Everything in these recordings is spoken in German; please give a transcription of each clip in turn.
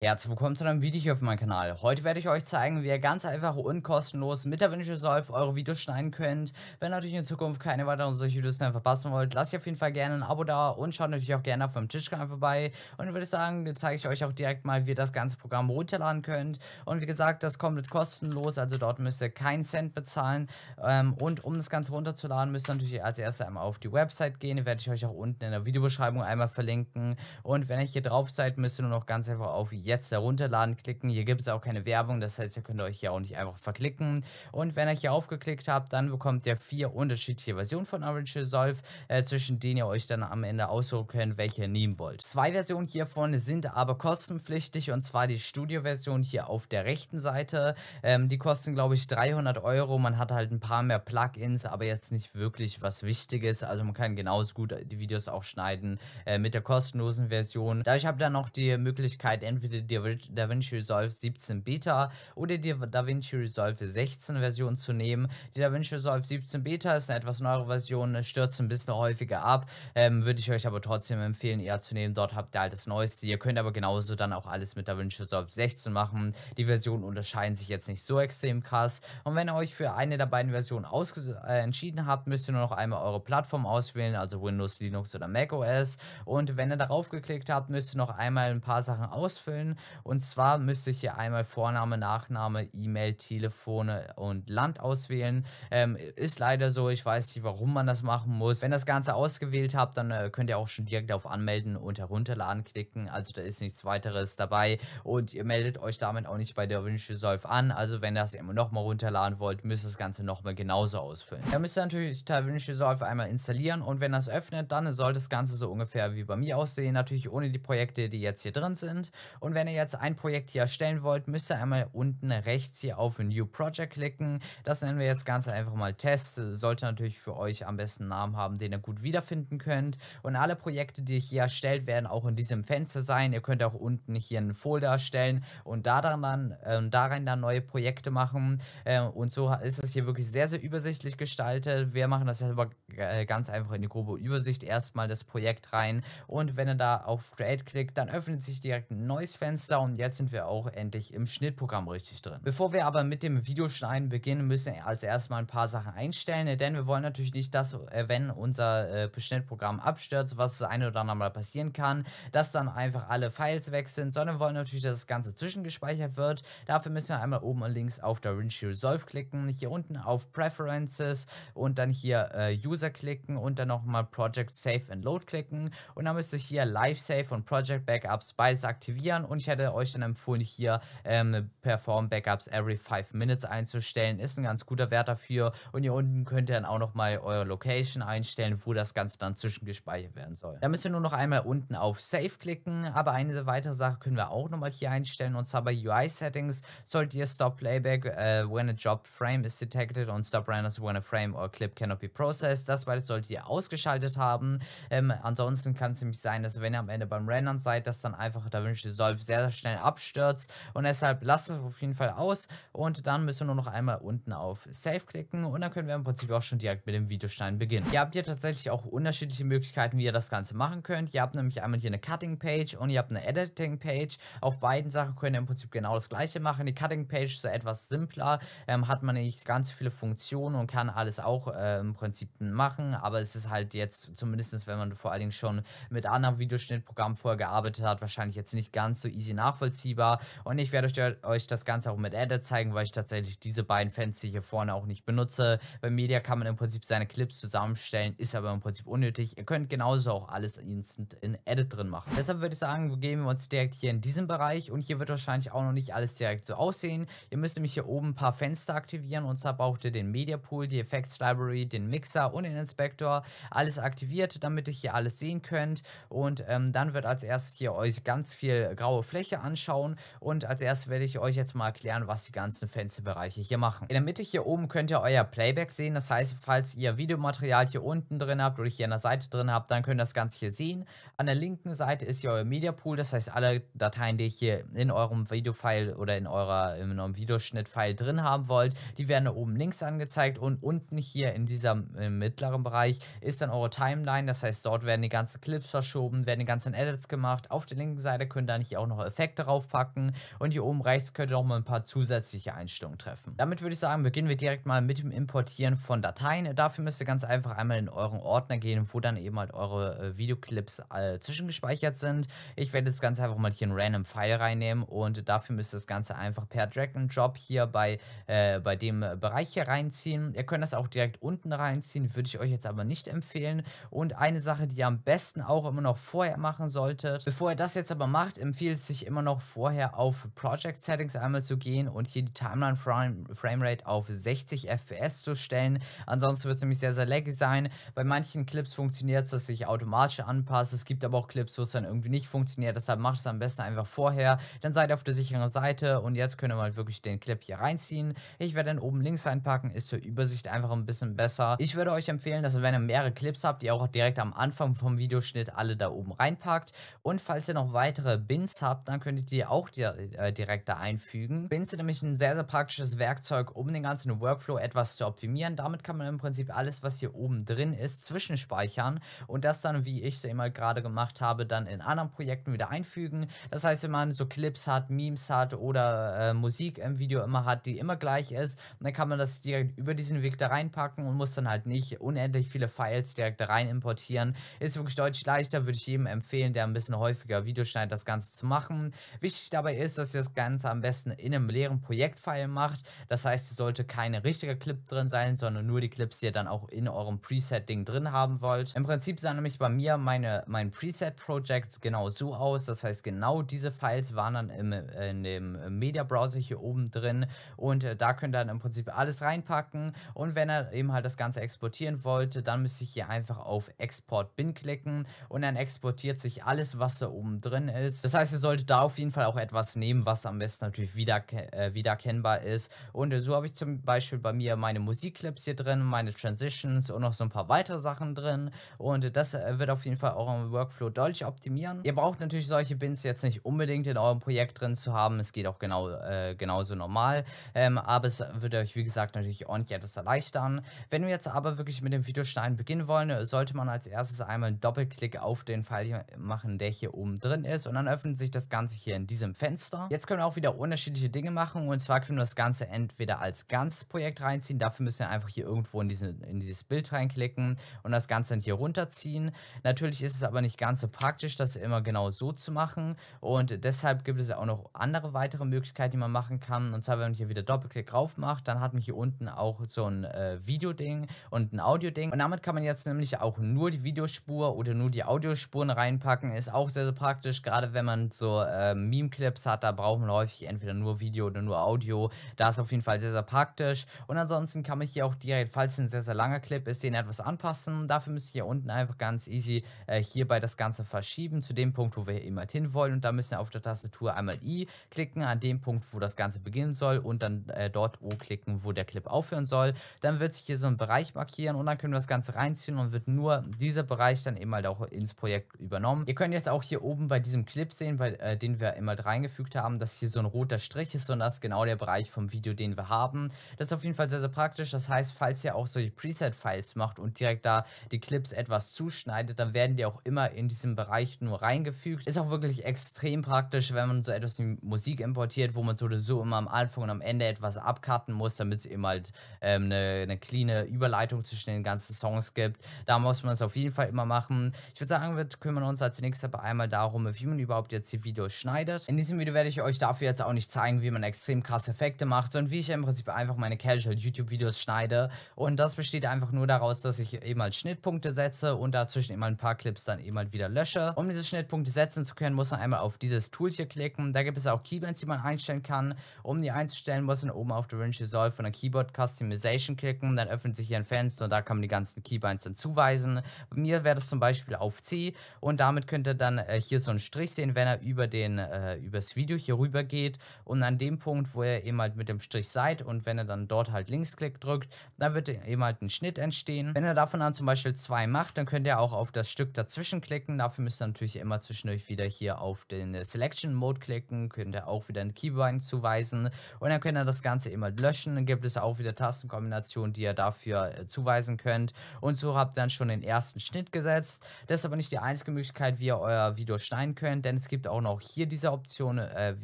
Herzlich willkommen zu einem Video hier auf meinem Kanal. Heute werde ich euch zeigen, wie ihr ganz einfach und kostenlos mit der Wünsche Solve eure Videos schneiden könnt. Wenn ihr natürlich in Zukunft keine weiteren solche Videos mehr verpassen wollt, lasst ihr auf jeden Fall gerne ein Abo da und schaut natürlich auch gerne auf meinem Tischkanal vorbei. Und dann würde ich sagen, dann zeige ich euch auch direkt mal, wie ihr das ganze Programm runterladen könnt. Und wie gesagt, das kommt kostenlos, also dort müsst ihr keinen Cent bezahlen. Ähm, und um das Ganze runterzuladen, müsst ihr natürlich als erstes einmal auf die Website gehen. Die werde ich euch auch unten in der Videobeschreibung einmal verlinken. Und wenn ihr hier drauf seid, müsst ihr nur noch ganz einfach auf jetzt herunterladen klicken. Hier gibt es auch keine Werbung, das heißt, ihr könnt euch hier auch nicht einfach verklicken. Und wenn ihr hier aufgeklickt habt, dann bekommt ihr vier unterschiedliche Versionen von Orange Resolve, äh, zwischen denen ihr euch dann am Ende aussuchen könnt, welche ihr nehmen wollt. Zwei Versionen hiervon sind aber kostenpflichtig und zwar die Studio-Version hier auf der rechten Seite. Ähm, die kosten, glaube ich, 300 Euro. Man hat halt ein paar mehr Plugins, aber jetzt nicht wirklich was Wichtiges. Also man kann genauso gut die Videos auch schneiden äh, mit der kostenlosen Version. Da ich ihr dann noch die Möglichkeit, entweder entweder die DaVinci Resolve 17 Beta oder die DaVinci Resolve 16 Version zu nehmen. Die DaVinci Resolve 17 Beta ist eine etwas neuere Version, stürzt ein bisschen häufiger ab, ähm, würde ich euch aber trotzdem empfehlen, eher zu nehmen. Dort habt ihr halt das Neueste. Ihr könnt aber genauso dann auch alles mit DaVinci Resolve 16 machen. Die Versionen unterscheiden sich jetzt nicht so extrem krass. Und wenn ihr euch für eine der beiden Versionen äh, entschieden habt, müsst ihr nur noch einmal eure Plattform auswählen, also Windows, Linux oder macOS. Und wenn ihr darauf geklickt habt, müsst ihr noch einmal ein paar Sachen ausfüllen ein. Und zwar müsste ich hier einmal Vorname, Nachname, E-Mail, Telefone und Land auswählen. Ähm, ist leider so, ich weiß nicht, warum man das machen muss. Wenn das Ganze ausgewählt habt, dann äh, könnt ihr auch schon direkt auf Anmelden und Herunterladen klicken. Also da ist nichts weiteres dabei und ihr meldet euch damit auch nicht bei der Resolve an. Also wenn ihr das immer nochmal runterladen wollt, müsst ihr das Ganze nochmal genauso ausfüllen. Dann müsst ihr natürlich DaVinci Resolve einmal installieren und wenn das öffnet, dann sollte das Ganze so ungefähr wie bei mir aussehen. Natürlich ohne die Projekte, die jetzt hier drin sind. Und wenn wenn ihr jetzt ein Projekt hier erstellen wollt, müsst ihr einmal unten rechts hier auf New Project klicken. Das nennen wir jetzt ganz einfach mal Test. Sollte natürlich für euch am besten einen Namen haben, den ihr gut wiederfinden könnt. Und alle Projekte, die ich hier erstellt, werden auch in diesem Fenster sein. Ihr könnt auch unten hier einen Folder erstellen und daran dann, äh, darin dann neue Projekte machen. Äh, und so ist es hier wirklich sehr, sehr übersichtlich gestaltet. Wir machen das jetzt aber äh, ganz einfach in die grobe Übersicht erstmal das Projekt rein. Und wenn ihr da auf Create klickt, dann öffnet sich direkt ein neues Fenster Zeitfenster und jetzt sind wir auch endlich im Schnittprogramm richtig drin. Bevor wir aber mit dem Videoschneiden beginnen, müssen wir als erstmal ein paar Sachen einstellen, ne, denn wir wollen natürlich nicht, dass äh, wenn unser äh, Schnittprogramm abstürzt, was das eine oder andere Mal passieren kann, dass dann einfach alle Files weg sind, sondern wir wollen natürlich, dass das Ganze zwischengespeichert wird. Dafür müssen wir einmal oben links auf DaVinci Resolve klicken, hier unten auf Preferences und dann hier äh, User klicken und dann nochmal Project Save and Load klicken und dann müsste ich hier Live Save und Project Backups beides aktivieren und und ich hätte euch dann empfohlen, hier ähm, Perform Backups Every 5 Minutes einzustellen. Ist ein ganz guter Wert dafür. Und hier unten könnt ihr dann auch nochmal eure Location einstellen, wo das Ganze dann zwischengespeichert werden soll. Da müsst ihr nur noch einmal unten auf Save klicken. Aber eine weitere Sache können wir auch nochmal hier einstellen. Und zwar bei UI Settings solltet ihr Stop Playback uh, when a job frame is detected und Stop Renders, when a frame or clip cannot be processed. Das beides solltet ihr ausgeschaltet haben. Ähm, ansonsten kann es nämlich sein, dass wenn ihr am Ende beim Rendern seid, das dann einfach da wünscht ihr soll sehr schnell abstürzt. Und deshalb lasst es auf jeden Fall aus. Und dann müssen wir nur noch einmal unten auf Save klicken. Und dann können wir im Prinzip auch schon direkt mit dem Videostein beginnen. Ihr habt hier tatsächlich auch unterschiedliche Möglichkeiten, wie ihr das Ganze machen könnt. Ihr habt nämlich einmal hier eine Cutting-Page und ihr habt eine Editing-Page. Auf beiden Sachen könnt ihr im Prinzip genau das gleiche machen. Die Cutting-Page ist so etwas simpler. Ähm, hat man nicht ganz viele Funktionen und kann alles auch äh, im Prinzip machen. Aber es ist halt jetzt, zumindest wenn man vor allen Dingen schon mit anderen Videoschnittprogrammen vorher gearbeitet hat, wahrscheinlich jetzt nicht ganz so easy nachvollziehbar. Und ich werde euch das Ganze auch mit Edit zeigen, weil ich tatsächlich diese beiden Fenster hier vorne auch nicht benutze. Bei Media kann man im Prinzip seine Clips zusammenstellen, ist aber im Prinzip unnötig. Ihr könnt genauso auch alles instant in Edit drin machen. Deshalb würde ich sagen, begeben wir uns direkt hier in diesem Bereich und hier wird wahrscheinlich auch noch nicht alles direkt so aussehen. Ihr müsst nämlich hier oben ein paar Fenster aktivieren und zwar braucht ihr den Media Pool, die Effects Library, den Mixer und den Inspector. Alles aktiviert, damit ihr hier alles sehen könnt und ähm, dann wird als erstes hier euch ganz viel graue blaue Fläche anschauen und als erstes werde ich euch jetzt mal erklären, was die ganzen Fensterbereiche hier machen. In der Mitte hier oben könnt ihr euer Playback sehen, das heißt, falls ihr Videomaterial hier unten drin habt oder hier an der Seite drin habt, dann könnt ihr das Ganze hier sehen. An der linken Seite ist hier euer Media Pool, das heißt, alle Dateien, die ihr hier in eurem Videofile oder in, eurer, in eurem Videoschnittfile drin haben wollt, die werden oben links angezeigt und unten hier in diesem mittleren Bereich ist dann eure Timeline, das heißt, dort werden die ganzen Clips verschoben, werden die ganzen Edits gemacht. Auf der linken Seite könnt ihr dann hier auch noch Effekte draufpacken und hier oben rechts könnt ihr noch mal ein paar zusätzliche Einstellungen treffen. Damit würde ich sagen, beginnen wir direkt mal mit dem Importieren von Dateien. Dafür müsst ihr ganz einfach einmal in euren Ordner gehen, wo dann eben halt eure äh, Videoclips äh, zwischengespeichert sind. Ich werde jetzt ganz einfach mal hier einen random File reinnehmen und dafür müsst ihr das Ganze einfach per Drag and Drop hier bei, äh, bei dem Bereich hier reinziehen. Ihr könnt das auch direkt unten reinziehen, würde ich euch jetzt aber nicht empfehlen. Und eine Sache, die ihr am besten auch immer noch vorher machen solltet. Bevor ihr das jetzt aber macht, empfehle empfiehlt sich immer noch vorher auf Project Settings einmal zu gehen und hier die Timeline Frame, Rate auf 60 FPS zu stellen. Ansonsten wird es nämlich sehr, sehr laggy sein. Bei manchen Clips funktioniert es, dass sich automatisch anpasst. Es gibt aber auch Clips, wo es dann irgendwie nicht funktioniert. Deshalb macht es am besten einfach vorher. Dann seid ihr auf der sicheren Seite und jetzt könnt ihr mal wirklich den Clip hier reinziehen. Ich werde dann oben links einpacken, ist zur Übersicht einfach ein bisschen besser. Ich würde euch empfehlen, dass ihr, wenn ihr mehrere Clips habt, die auch direkt am Anfang vom Videoschnitt alle da oben reinpackt. Und falls ihr noch weitere Bins habt, habt, dann könnt ihr die auch die, äh, direkt da einfügen. Binds sind nämlich ein sehr, sehr praktisches Werkzeug, um den ganzen Workflow etwas zu optimieren. Damit kann man im Prinzip alles, was hier oben drin ist, zwischenspeichern und das dann, wie ich es immer gerade gemacht habe, dann in anderen Projekten wieder einfügen. Das heißt, wenn man so Clips hat, Memes hat oder äh, Musik im Video immer hat, die immer gleich ist, dann kann man das direkt über diesen Weg da reinpacken und muss dann halt nicht unendlich viele Files direkt da rein importieren. Ist wirklich deutlich leichter, würde ich jedem empfehlen, der ein bisschen häufiger Videos schneidet, das Ganze zu machen machen. Wichtig dabei ist, dass ihr das Ganze am besten in einem leeren Projektfile macht. Das heißt, es sollte kein richtiger Clip drin sein, sondern nur die Clips, die ihr dann auch in eurem Preset-Ding drin haben wollt. Im Prinzip sah nämlich bei mir meine, mein Preset-Project genau so aus. Das heißt, genau diese Files waren dann im, in dem Media-Browser hier oben drin und äh, da könnt ihr dann im Prinzip alles reinpacken und wenn ihr eben halt das Ganze exportieren wollt, dann müsst ihr hier einfach auf Export Bin klicken und dann exportiert sich alles, was da oben drin ist. Das heißt, ihr solltet sollte da auf jeden Fall auch etwas nehmen, was am besten natürlich wiederke äh, wiedererkennbar ist. Und äh, so habe ich zum Beispiel bei mir meine Musikclips hier drin, meine Transitions und noch so ein paar weitere Sachen drin. Und äh, das äh, wird auf jeden Fall euren Workflow deutlich optimieren. Ihr braucht natürlich solche Bins jetzt nicht unbedingt in eurem Projekt drin zu haben. Es geht auch genau, äh, genauso normal. Ähm, aber es wird euch, wie gesagt, natürlich ordentlich etwas erleichtern. Wenn wir jetzt aber wirklich mit dem Videoschneiden beginnen wollen, sollte man als erstes einmal einen Doppelklick auf den Pfeil machen, der hier oben drin ist. Und dann öffnet sich das das Ganze hier in diesem Fenster. Jetzt können wir auch wieder unterschiedliche Dinge machen und zwar können wir das Ganze entweder als ganzes Projekt reinziehen. Dafür müssen wir einfach hier irgendwo in, diesen, in dieses Bild reinklicken und das Ganze dann hier runterziehen. Natürlich ist es aber nicht ganz so praktisch, das immer genau so zu machen und deshalb gibt es auch noch andere weitere Möglichkeiten, die man machen kann. Und zwar, wenn man hier wieder Doppelklick drauf macht, dann hat man hier unten auch so ein äh, Video-Ding und ein Audio-Ding. Und damit kann man jetzt nämlich auch nur die Videospur oder nur die Audiospuren reinpacken. Ist auch sehr, sehr praktisch, gerade wenn man so so äh, Meme-Clips hat, da braucht man häufig entweder nur Video oder nur Audio. Da ist auf jeden Fall sehr, sehr praktisch. Und ansonsten kann man hier auch direkt, falls ein sehr, sehr langer Clip ist, den etwas anpassen. Dafür müsst ihr hier unten einfach ganz easy äh, hierbei das Ganze verschieben zu dem Punkt, wo wir immer wollen. Und da müssen wir auf der Tastatur einmal I klicken, an dem Punkt, wo das Ganze beginnen soll und dann äh, dort O klicken, wo der Clip aufhören soll. Dann wird sich hier so ein Bereich markieren und dann können wir das Ganze reinziehen und wird nur dieser Bereich dann eben halt auch ins Projekt übernommen. Ihr könnt jetzt auch hier oben bei diesem Clip sehen, bei einmal, äh, den wir einmal reingefügt haben, dass hier so ein roter Strich ist und das ist genau der Bereich vom Video, den wir haben. Das ist auf jeden Fall sehr, sehr praktisch. Das heißt, falls ihr auch solche Preset-Files macht und direkt da die Clips etwas zuschneidet, dann werden die auch immer in diesem Bereich nur reingefügt. Ist auch wirklich extrem praktisch, wenn man so etwas wie Musik importiert, wo man so oder so immer am Anfang und am Ende etwas abkarten muss, damit es eben halt ähm, eine, eine cleane Überleitung zwischen den ganzen Songs gibt. Da muss man es auf jeden Fall immer machen. Ich würde sagen, wir kümmern uns als nächstes aber einmal darum, wie man überhaupt jetzt hier die Videos schneidet. In diesem Video werde ich euch dafür jetzt auch nicht zeigen, wie man extrem krasse Effekte macht, sondern wie ich im Prinzip einfach meine Casual YouTube Videos schneide. Und das besteht einfach nur daraus, dass ich eben mal Schnittpunkte setze und dazwischen eben mal ein paar Clips dann eben mal wieder lösche. Um diese Schnittpunkte setzen zu können, muss man einmal auf dieses Tool hier klicken. Da gibt es auch Keybands, die man einstellen kann. Um die einzustellen, muss man oben auf der Range Resolve von der Keyboard Customization klicken. Dann öffnet sich hier ein Fenster und da kann man die ganzen Keybinds dann zuweisen. Bei mir wäre das zum Beispiel auf C und damit könnt ihr dann äh, hier so einen Strich sehen, wenn er über den äh, übers Video hier rüber geht und an dem Punkt, wo ihr eben halt mit dem Strich seid und wenn ihr dann dort halt Linksklick drückt, dann wird eben halt ein Schnitt entstehen. Wenn ihr davon dann zum Beispiel zwei macht, dann könnt ihr auch auf das Stück dazwischen klicken. Dafür müsst ihr natürlich immer zwischendurch wieder hier auf den Selection Mode klicken, könnt ihr auch wieder ein Keybind zuweisen und dann könnt ihr das Ganze eben halt löschen. Dann gibt es auch wieder Tastenkombinationen, die ihr dafür äh, zuweisen könnt und so habt ihr dann schon den ersten Schnitt gesetzt. Das ist aber nicht die einzige Möglichkeit, wie ihr euer Video schneiden könnt, denn es gibt auch auch noch hier diese Option, äh,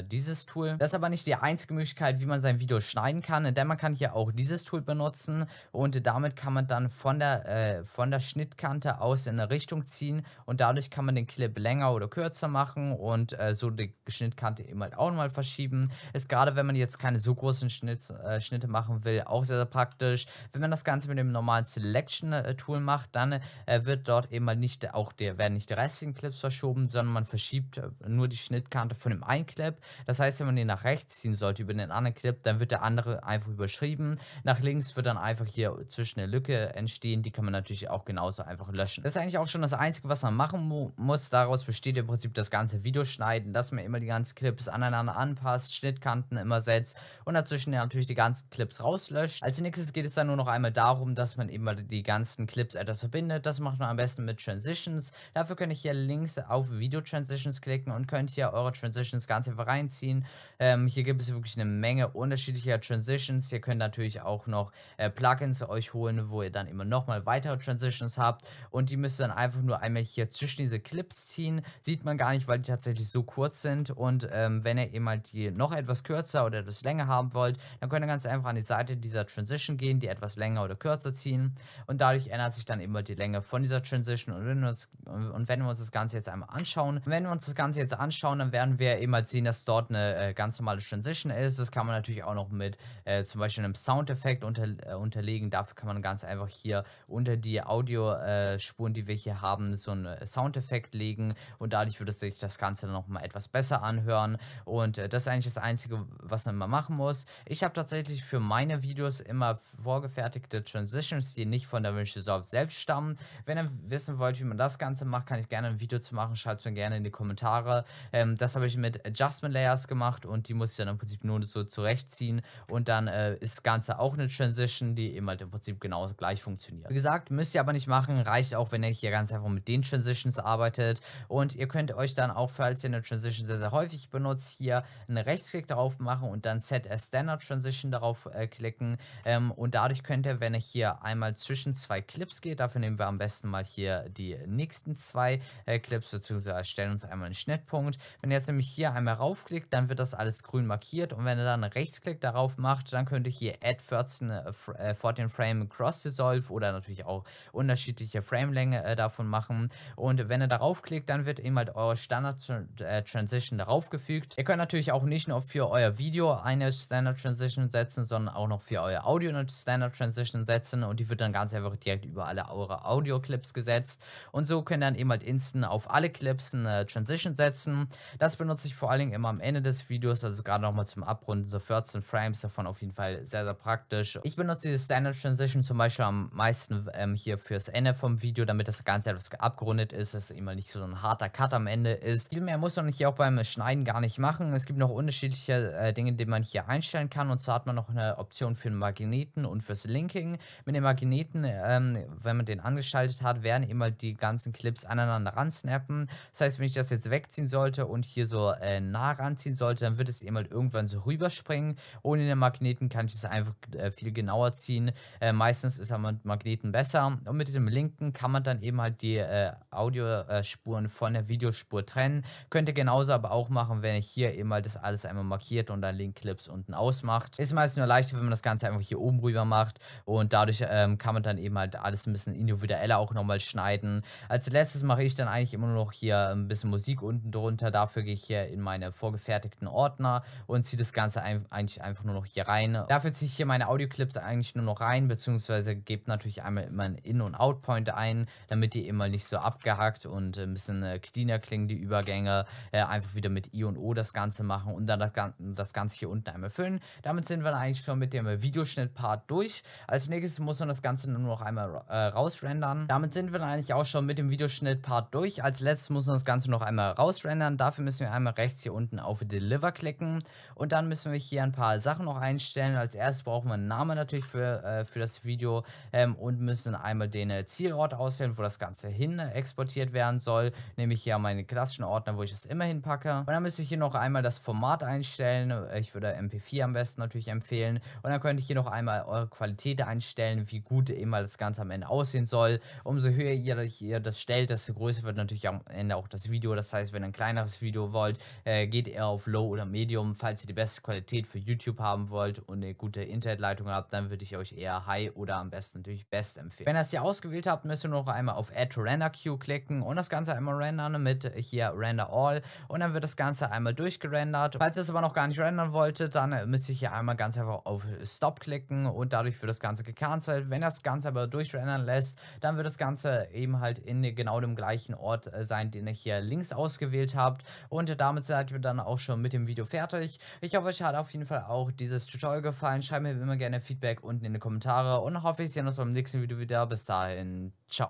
äh, dieses Tool. Das ist aber nicht die einzige Möglichkeit, wie man sein Video schneiden kann, denn man kann hier auch dieses Tool benutzen und damit kann man dann von der, äh, von der Schnittkante aus in eine Richtung ziehen und dadurch kann man den Clip länger oder kürzer machen und äh, so die Schnittkante eben halt auch mal verschieben. Ist gerade, wenn man jetzt keine so großen Schnitt, äh, Schnitte machen will, auch sehr, sehr praktisch. Wenn man das Ganze mit dem normalen Selection-Tool äh, macht, dann wird dort eben mal halt nicht auch der, werden nicht die restlichen Clips verschoben, sondern man verschiebt gibt äh, nur die Schnittkante von dem einen Clip. Das heißt, wenn man den nach rechts ziehen sollte über den anderen Clip, dann wird der andere einfach überschrieben. Nach links wird dann einfach hier zwischen eine Lücke entstehen. Die kann man natürlich auch genauso einfach löschen. Das ist eigentlich auch schon das Einzige, was man machen muss. Daraus besteht im Prinzip das ganze Video schneiden, dass man immer die ganzen Clips aneinander anpasst, Schnittkanten immer setzt und dazwischen natürlich die ganzen Clips rauslöscht. Als nächstes geht es dann nur noch einmal darum, dass man eben mal die ganzen Clips etwas verbindet. Das macht man am besten mit Transitions. Dafür kann ich hier links auf Video Transitions klicken und könnt hier eure Transitions ganz einfach reinziehen. Ähm, hier gibt es wirklich eine Menge unterschiedlicher Transitions. Ihr könnt natürlich auch noch äh, Plugins euch holen, wo ihr dann immer nochmal weitere Transitions habt. Und die müsst ihr dann einfach nur einmal hier zwischen diese Clips ziehen. Sieht man gar nicht, weil die tatsächlich so kurz sind. Und ähm, wenn ihr eben eh halt die noch etwas kürzer oder etwas länger haben wollt, dann könnt ihr ganz einfach an die Seite dieser Transition gehen, die etwas länger oder kürzer ziehen. Und dadurch ändert sich dann immer die Länge von dieser Transition. Und wenn wir uns, und wenn wir uns das Ganze jetzt einmal anschauen, wenn wir uns das das Ganze jetzt anschauen, dann werden wir eben mal halt sehen, dass dort eine äh, ganz normale Transition ist. Das kann man natürlich auch noch mit äh, zum Beispiel einem Soundeffekt unter, äh, unterlegen. Dafür kann man ganz einfach hier unter die Audiospuren, äh, die wir hier haben, so einen äh, Soundeffekt legen und dadurch würde sich das Ganze dann nochmal etwas besser anhören. Und äh, das ist eigentlich das Einzige, was man immer machen muss. Ich habe tatsächlich für meine Videos immer vorgefertigte Transitions, die nicht von DaVinci Resolve selbst stammen. Wenn ihr wissen wollt, wie man das Ganze macht, kann ich gerne ein Video zu machen. Schreibt es mir gerne in die Kommentare Kommentare. Ähm, das habe ich mit Adjustment Layers gemacht und die muss ich dann im Prinzip nur so zurechtziehen und dann äh, ist das Ganze auch eine Transition, die eben halt im Prinzip genauso gleich funktioniert. Wie gesagt, müsst ihr aber nicht machen, reicht auch, wenn ihr hier ganz einfach mit den Transitions arbeitet und ihr könnt euch dann auch, falls ihr eine Transition sehr, sehr häufig benutzt, hier einen Rechtsklick darauf machen und dann Set as Standard Transition darauf äh, klicken ähm, und dadurch könnt ihr, wenn ihr hier einmal zwischen zwei Clips geht, dafür nehmen wir am besten mal hier die nächsten zwei äh, Clips, beziehungsweise stellen uns einmal einmal einen Schnittpunkt. Wenn ihr jetzt nämlich hier einmal raufklickt, dann wird das alles grün markiert und wenn ihr dann einen Rechtsklick darauf macht, dann könnt ihr hier Add 14, äh, 14 äh, Frame Cross Dissolve oder natürlich auch unterschiedliche Framelänge äh, davon machen und wenn ihr darauf klickt, dann wird eben halt eure Standard äh, Transition darauf gefügt. Ihr könnt natürlich auch nicht nur für euer Video eine Standard Transition setzen, sondern auch noch für euer Audio eine Standard Transition setzen und die wird dann ganz einfach direkt über alle eure Audio Clips gesetzt und so könnt ihr dann eben halt instant auf alle Clips eine Transition Transition setzen. Das benutze ich vor allen Dingen immer am Ende des Videos, also gerade nochmal zum Abrunden, so 14 Frames davon auf jeden Fall sehr, sehr praktisch. Ich benutze diese Standard Transition zum Beispiel am meisten ähm, hier fürs Ende vom Video, damit das Ganze etwas abgerundet ist, dass immer nicht so ein harter Cut am Ende ist. Viel mehr muss man hier auch beim Schneiden gar nicht machen. Es gibt noch unterschiedliche äh, Dinge, die man hier einstellen kann. Und zwar hat man noch eine Option für den Magneten und fürs Linking. Mit dem Magneten, ähm, wenn man den angeschaltet hat, werden immer die ganzen Clips aneinander ransnappen. Das heißt, wenn ich das jetzt jetzt wegziehen sollte und hier so äh, nah ranziehen sollte, dann wird es eben halt irgendwann so rüberspringen. Ohne den Magneten kann ich es einfach äh, viel genauer ziehen. Äh, meistens ist aber mit Magneten besser. Und mit diesem linken kann man dann eben halt die äh, Audiospuren äh, von der Videospur trennen. Könnt ihr genauso aber auch machen, wenn ihr hier eben halt das alles einmal markiert und dann Link-Clips unten ausmacht. Ist meistens nur leichter, wenn man das Ganze einfach hier oben rüber macht und dadurch ähm, kann man dann eben halt alles ein bisschen individueller auch nochmal schneiden. Als letztes mache ich dann eigentlich immer nur noch hier ein bisschen Musik Musik unten drunter. Dafür gehe ich hier in meine vorgefertigten Ordner und ziehe das Ganze ein, eigentlich einfach nur noch hier rein. Dafür ziehe ich hier meine Audioclips eigentlich nur noch rein, beziehungsweise gebe natürlich einmal immer ein In- und Out-Point ein, damit die immer nicht so abgehackt und äh, ein bisschen äh, cleaner klingen, die Übergänge. Äh, einfach wieder mit I und O das Ganze machen und dann das, das Ganze hier unten einmal füllen. Damit sind wir dann eigentlich schon mit dem Videoschnitt-Part durch. Als nächstes muss man das Ganze nur noch einmal äh, rausrendern. Damit sind wir dann eigentlich auch schon mit dem Videoschnitt-Part durch. Als letztes muss man das Ganze noch einmal einmal rausrendern. Dafür müssen wir einmal rechts hier unten auf Deliver klicken. Und dann müssen wir hier ein paar Sachen noch einstellen. Als erstes brauchen wir einen Namen natürlich für, äh, für das Video ähm, und müssen einmal den äh, Zielort auswählen, wo das Ganze hin äh, exportiert werden soll. Nämlich hier meine klassischen Ordner, wo ich das immer hinpacke. Und dann müsste ich hier noch einmal das Format einstellen. Äh, ich würde MP4 am besten natürlich empfehlen. Und dann könnt ihr hier noch einmal eure Qualität einstellen, wie gut immer das Ganze am Ende aussehen soll. Umso höher ihr, ihr das stellt, desto größer wird natürlich am Ende auch das Video. Das das heißt, wenn ihr ein kleineres Video wollt, äh, geht eher auf Low oder Medium. Falls ihr die beste Qualität für YouTube haben wollt und eine gute Internetleitung habt, dann würde ich euch eher High oder am besten natürlich Best empfehlen. Wenn ihr es hier ausgewählt habt, müsst ihr noch einmal auf Add Render Queue klicken und das Ganze einmal rendern mit hier Render All und dann wird das Ganze einmal durchgerendert. Falls ihr es aber noch gar nicht rendern wolltet, dann müsst ihr hier einmal ganz einfach auf Stop klicken und dadurch wird das Ganze gecancelt. Wenn ihr das Ganze aber durchrendern lässt, dann wird das Ganze eben halt in genau dem gleichen Ort äh, sein, den ihr hier links auf ausgewählt habt. Und damit seid ihr dann auch schon mit dem Video fertig. Ich hoffe, euch hat auf jeden Fall auch dieses Tutorial gefallen. Schreibt mir immer gerne Feedback unten in die Kommentare und hoffe, ich sehe uns beim nächsten Video wieder. Bis dahin, ciao.